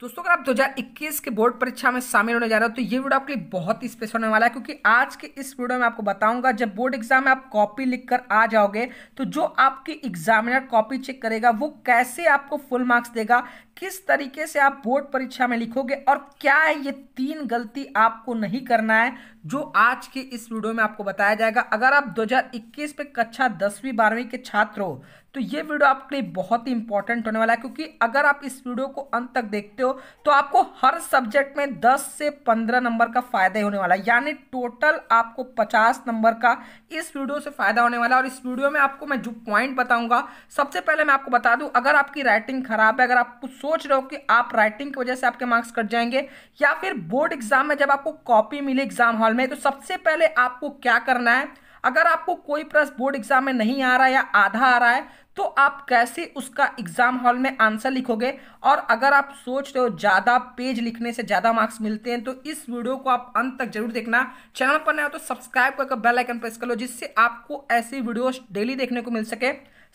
दोस्तों अगर आप 2021 के बोर्ड परीक्षा में शामिल होने जा रहे हो तो ये वीडियो आपके लिए बहुत ही स्पेशल होने वाला है क्योंकि आज के इस वीडियो में आपको बताऊंगा जब बोर्ड एग्जाम में आप कॉपी लिखकर आ जाओगे तो जो आपके एग्जामिनर कॉपी चेक करेगा वो कैसे आपको फुल मार्क्स देगा किस तरीके से आप बोर्ड परीक्षा में लिखोगे और क्या है ये तीन गलती आपको नहीं करना है जो आज के इस वीडियो में आपको बताया जाएगा अगर आप 2021 पे कक्षा दसवीं बारहवीं के छात्र हो तो ये वीडियो आपके लिए बहुत ही इंपॉर्टेंट होने वाला है क्योंकि अगर आप इस वीडियो को अंत तक देखते हो तो आपको हर सब्जेक्ट में 10 से 15 नंबर का फायदा होने वाला है यानी टोटल आपको 50 नंबर का इस वीडियो से फायदा होने वाला है और इस वीडियो में आपको मैं जो पॉइंट बताऊंगा सबसे पहले मैं आपको बता दूं अगर आपकी राइटिंग खराब है अगर आप कुछ सोच रहे हो कि आप राइटिंग की वजह से आपके मार्क्स कट जाएंगे या फिर बोर्ड एग्जाम में जब आपको कॉपी मिले एग्जाम हॉल में तो सबसे पहले आपको क्या करना है अगर आपको कोई प्रश्न बोर्ड एग्जाम में नहीं आ रहा है या आधा आ रहा है तो आप कैसे उसका एग्जाम हॉल में आंसर लिखोगे और अगर आप सोच रहे हो ज़्यादा पेज लिखने से ज़्यादा मार्क्स मिलते हैं तो इस वीडियो को आप अंत तक जरूर देखना चैनल पर नया हो तो सब्सक्राइब करके बेल आइकन प्रेस कर लो जिससे आपको ऐसी वीडियोस डेली देखने को मिल सके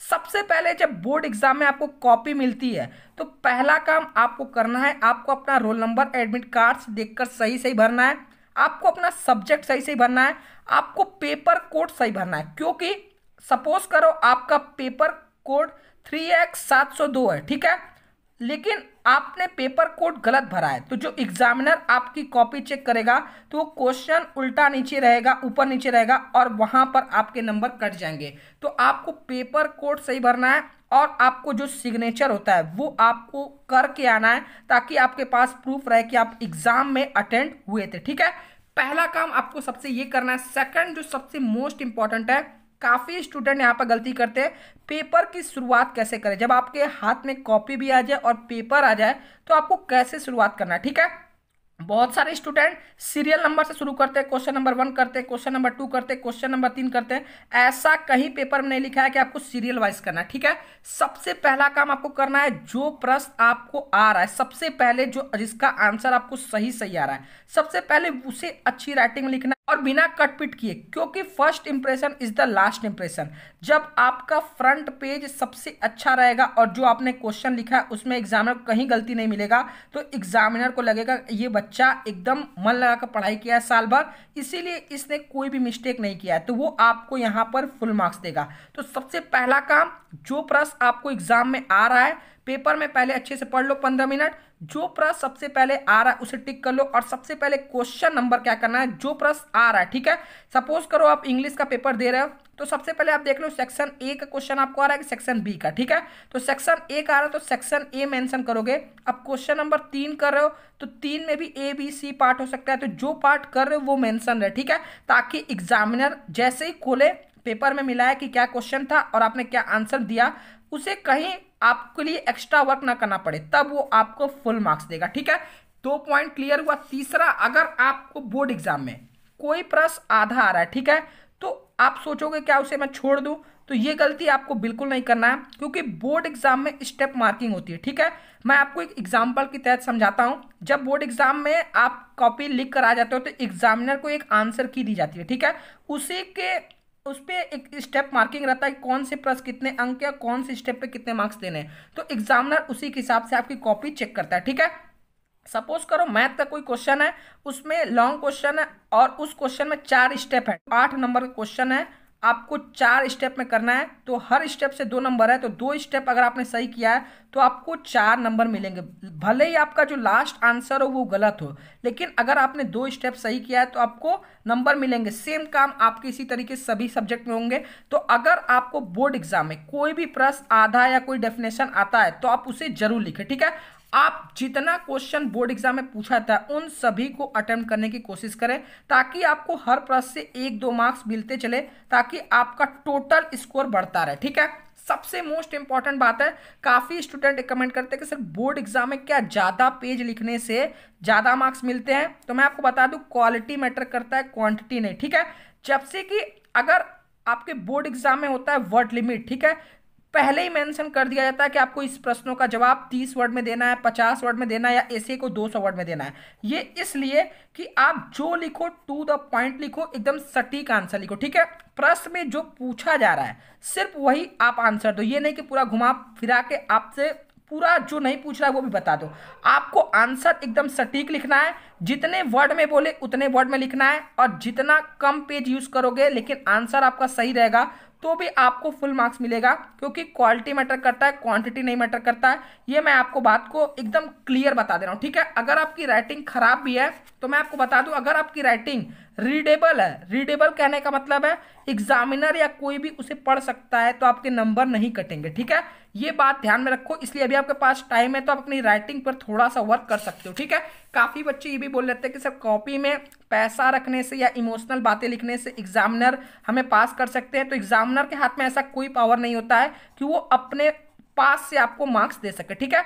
सबसे पहले जब बोर्ड एग्जाम में आपको कॉपी मिलती है तो पहला काम आपको करना है आपको अपना रोल नंबर एडमिट कार्ड देखकर सही सही भरना है आपको अपना सब्जेक्ट सही सही भरना है आपको पेपर कोड सही भरना है क्योंकि सपोज करो आपका पेपर कोड थ्री एक्स सात सौ दो है ठीक है लेकिन आपने पेपर कोड गलत भरा है तो जो एग्जामिनर आपकी कॉपी चेक करेगा तो वो क्वेश्चन उल्टा नीचे रहेगा ऊपर नीचे रहेगा और वहां पर आपके नंबर कट जाएंगे तो आपको पेपर कोड सही भरना है और आपको जो सिग्नेचर होता है वो आपको करके आना है ताकि आपके पास प्रूफ रहे कि आप एग्जाम में अटेंड हुए थे ठीक है पहला काम आपको सबसे ये करना है सेकंड जो सबसे मोस्ट इंपॉर्टेंट है काफ़ी स्टूडेंट यहाँ पर गलती करते हैं पेपर की शुरुआत कैसे करें जब आपके हाथ में कॉपी भी आ जाए और पेपर आ जाए तो आपको कैसे शुरुआत करना है ठीक है बहुत सारे स्टूडेंट सीरियल नंबर से शुरू करते हैं क्वेश्चन नंबर वन करते हैं क्वेश्चन नंबर टू करते हैं क्वेश्चन नंबर तीन करते हैं ऐसा कहीं पेपर में नहीं लिखा है कि आपको सीरियल वाइज करना है ठीक है सबसे पहला काम आपको करना है जो प्रश्न आपको आ रहा है सबसे पहले जो जिसका आंसर आपको सही सही आ रहा है सबसे पहले उसे अच्छी राइटिंग लिखना और बिना कटपिट किए क्योंकि first impression is the last impression जब आपका फ्रंट पेज सबसे अच्छा रहेगा और जो आपने क्वेश्चन लिखा है उसमें एग्जामिनर को कहीं गलती नहीं मिलेगा तो एग्जामिनर को लगेगा ये बच्चा बच्चा एकदम मन लगाकर पढ़ाई किया है साल भर इसीलिए इसने कोई भी मिस्टेक नहीं किया है तो वो आपको यहाँ पर फुल मार्क्स देगा तो सबसे पहला काम जो प्रश्न आपको एग्जाम में आ रहा है पेपर में पहले अच्छे से पढ़ लो पंद्रह मिनट जो प्रश्न सबसे पहले आ रहा है उसे टिक कर लो और सबसे पहले क्वेश्चन नंबर क्या करना है जो प्रश्न आ रहा है ठीक है सपोज करो आप इंग्लिश का पेपर दे रहे हो तो सबसे पहले आप देख लो सेक्शन ए का क्वेश्चन आपको आ रहा है कि सेक्शन बी का ठीक है तो सेक्शन ए का आ रहा है तो सेक्शन ए मेंशन करोगे अब क्वेश्चन नंबर तीन कर रहे हो तो तीन में भी ए बी सी पार्ट हो सकता है तो जो पार्ट कर रहे हो वो मैंशन रहे ठीक है ताकि एग्जामिनर जैसे ही खोले पेपर में है कि क्या क्वेश्चन था और आपने क्या आंसर दिया उसे कहीं आपके लिए एक्स्ट्रा वर्क ना करना पड़े तब वो आपको फुल मार्क्स देगा ठीक है दो पॉइंट क्लियर हुआ तीसरा अगर आपको बोर्ड एग्जाम में कोई प्रश्न आधा आ रहा है ठीक है तो आप सोचोगे क्या उसे मैं छोड़ दूँ तो ये गलती आपको बिल्कुल नहीं करना है क्योंकि बोर्ड एग्जाम में स्टेप मार्किंग होती है ठीक है मैं आपको एक एग्जाम्पल के तहत समझाता हूँ जब बोर्ड एग्जाम में आप कॉपी लिख कर आ जाते हो तो एग्जामिनर को एक आंसर की दी जाती है ठीक है उसी के उस पर एक स्टेप मार्किंग रहता है कौन से प्रश्न कितने अंक या कौन से स्टेप पे कितने मार्क्स देने हैं तो एग्जामिनर उसी के हिसाब से आपकी कॉपी चेक करता है ठीक है सपोज करो मैथ का कोई क्वेश्चन है उसमें लॉन्ग क्वेश्चन है और उस क्वेश्चन में चार स्टेप है आठ नंबर का क्वेश्चन है आपको चार स्टेप में करना है तो हर स्टेप से दो नंबर है तो दो स्टेप अगर आपने सही किया है तो आपको चार नंबर मिलेंगे भले ही आपका जो लास्ट आंसर हो वो गलत हो लेकिन अगर आपने दो स्टेप सही किया है तो आपको नंबर मिलेंगे सेम काम आपके इसी तरीके सभी सब्जेक्ट में होंगे तो अगर आपको बोर्ड एग्जाम में कोई भी प्रश्न आधा या कोई डेफिनेशन आता है तो आप उसे जरूर लिखें ठीक है आप जितना क्वेश्चन बोर्ड एग्जाम में पूछा था उन सभी को अटेम्प्ट करने की कोशिश करें ताकि आपको हर प्रश्न से एक दो मार्क्स मिलते चले ताकि आपका टोटल स्कोर बढ़ता रहे ठीक है सबसे मोस्ट इंपॉर्टेंट बात है काफ़ी स्टूडेंट रिकमेंड करते हैं कि सर बोर्ड एग्जाम में क्या ज़्यादा पेज लिखने से ज़्यादा मार्क्स मिलते हैं तो मैं आपको बता दू क्वालिटी मैटर करता है क्वांटिटी नहीं ठीक है जब से कि अगर आपके बोर्ड एग्जाम में होता है वर्ड लिमिट ठीक है पहले ही मेंशन कर दिया जाता है कि आपको इस प्रश्नों का जवाब तीस वर्ड में देना है पचास वर्ड में देना है या ऐसे को दो सौ वर्ड में देना है ये इसलिए कि आप जो लिखो टू द पॉइंट लिखो एकदम सटीक आंसर लिखो ठीक है प्रश्न में जो पूछा जा रहा है सिर्फ वही आप आंसर दो ये नहीं कि पूरा घुमा फिरा के आपसे पूरा जो नहीं पूछ रहा है वो भी बता दो आपको आंसर एकदम सटीक लिखना है जितने वर्ड में बोले उतने वर्ड में लिखना है और जितना कम पेज यूज करोगे लेकिन आंसर आपका सही रहेगा तो भी आपको फुल मार्क्स मिलेगा क्योंकि क्वालिटी मैटर करता है क्वांटिटी नहीं मैटर करता है ये मैं आपको बात को एकदम क्लियर बता दे रहा हूँ ठीक है अगर आपकी राइटिंग खराब भी है तो मैं आपको बता दूँ अगर आपकी राइटिंग रीडेबल है रीडेबल कहने का मतलब है एग्जामिनर या कोई भी उसे पढ़ सकता है तो आपके नंबर नहीं कटेंगे ठीक है ये बात ध्यान में रखो इसलिए अभी आपके पास टाइम है तो आप अपनी राइटिंग पर थोड़ा सा वर्क कर सकते हो ठीक है काफ़ी बच्चे ये भी बोल लेते हैं कि सर कॉपी में पैसा रखने से या इमोशनल बातें लिखने से एग्जामिनर हमें पास कर सकते हैं तो एग्जामिनर के हाथ में ऐसा कोई पावर नहीं होता है कि वो अपने पास से आपको मार्क्स दे सके ठीक है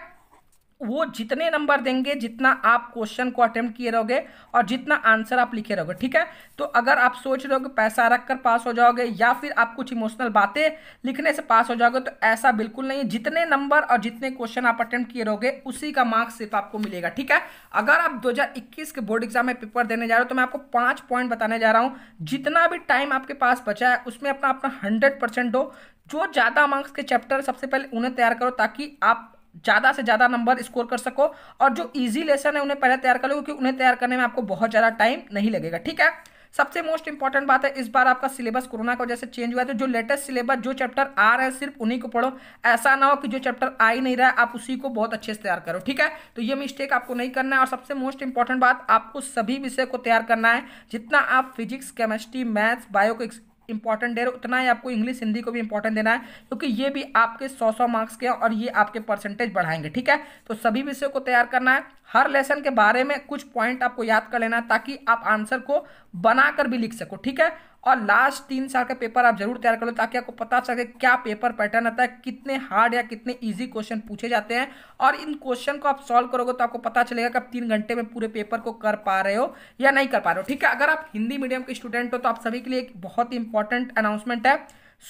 वो जितने नंबर देंगे जितना आप क्वेश्चन को अटेम्प्ट किए रहोगे और जितना आंसर आप लिखे रहोगे ठीक है तो अगर आप सोच रहे हो कि पैसा रख कर पास हो जाओगे या फिर आप कुछ इमोशनल बातें लिखने से पास हो जाओगे तो ऐसा बिल्कुल नहीं है जितने नंबर और जितने क्वेश्चन आप अटेम्प्ट किए रहोगे उसी का मार्क्स सिर्फ आपको मिलेगा ठीक है अगर आप दो के बोर्ड एग्जाम में पेपर देने जा रहे हो तो मैं आपको पांच पॉइंट बताने जा रहा हूं जितना भी टाइम आपके पास बचा है उसमें अपना अपना हंड्रेड परसेंट दो जो ज़्यादा मार्क्स के चैप्टर सबसे पहले उन्हें तैयार करो ताकि आप ज़्यादा से ज़्यादा नंबर स्कोर कर सको और जो ईजी लेसन है उन्हें पहले तैयार कर लो क्योंकि उन्हें तैयार करने में आपको बहुत ज़्यादा टाइम नहीं लगेगा ठीक है सबसे मोस्ट इंपॉर्टेंट बात है इस बार आपका सिलेबस कोरोना का जैसे चेंज हुआ है तो जो लेटेस्ट सिलेबस जो चैप्टर आ रहा है सिर्फ उन्हीं को पढ़ो ऐसा ना हो कि जो चैप्टर आ ही नहीं रहा है आप उसी को बहुत अच्छे से तैयार करो ठीक है तो ये मिस्टेक आपको नहीं करना है और सबसे मोस्ट इंपॉर्टेंट बात आपको सभी विषय को तैयार करना है जितना आप फिजिक्स केमिस्ट्री मैथ्स बायो को इंपॉर्टेंट दे रहे हो उतना ही आपको इंग्लिश हिंदी को भी इंपॉर्टेंट देना है क्योंकि ये भी आपके सौ सौ मार्क्स के हैं और ये आपके परसेंटेज बढ़ाएंगे ठीक है तो सभी विषयों को तैयार करना है हर लेसन के बारे में कुछ पॉइंट आपको याद कर लेना है ताकि आप आंसर को बनाकर भी लिख सको ठीक है और लास्ट तीन साल का पेपर आप जरूर तैयार कर लो ताकि आपको पता चले क्या पेपर पैटर्न आता है कितने हार्ड या कितने ईजी क्वेश्चन पूछे जाते हैं और इन क्वेश्चन को आप सॉल्व करोगे तो आपको पता चलेगा कि आप तीन घंटे में पूरे पेपर को कर पा रहे हो या नहीं कर पा रहे हो ठीक है अगर आप हिंदी मीडियम के स्टूडेंट हो तो आप सभी के लिए एक बहुत ही इंपॉर्टेंट अनाउंसमेंट है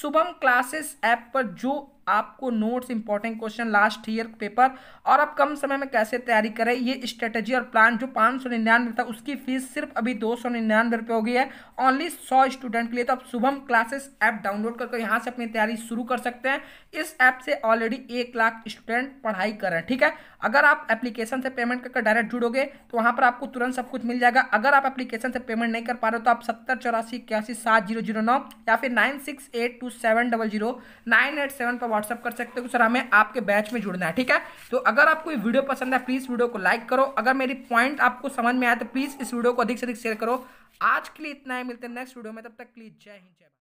शुभम क्लासेस ऐप पर जो आपको notes important question last year paper और आप कम समय में कैसे तैयारी करें ये स्ट्रेटेजी और प्लान जो पाँच सौ निन्यानवे था उसकी फीस सिर्फ अभी दो सौ निन्यानवे रुपये हो गई है ओनली सौ स्टूडेंट के लिए तो आप शुभम क्लासेस ऐप डाउनलोड करके यहाँ से अपनी तैयारी शुरू कर सकते हैं इस ऐप से ऑलरेडी एक लाख स्टूडेंट पढ़ाई कर रहे हैं ठीक है अगर आप एप्लीकेशन से पेमेंट करके डायरेक्ट जुड़ोगे तो वहाँ पर आपको तुरंत सब कुछ मिल जाएगा अगर आप एप्लीकेशन से पेमेंट नहीं कर पा रहे हो तो आप सत्तर चौरासी इक्यासी सात जीरो जीरो नौ या फिर nine six eight two seven double zero nine eight seven पर व्हाट्सअप कर सकते हो सर हमें आपके बैच में जुड़ना है ठीक है तो अगर आपको ये वीडियो पसंद है प्लीज़ वीडियो को लाइक करो अगर मेरी पॉइंट आपको समझ में आए तो प्लीज़ इस वीडियो को अधिक से अधिक शेयर करो आज के लिए इतना ही मिलते हैं नेक्स्ट वीडियो में तब तक प्लीज़ जय हिंद जय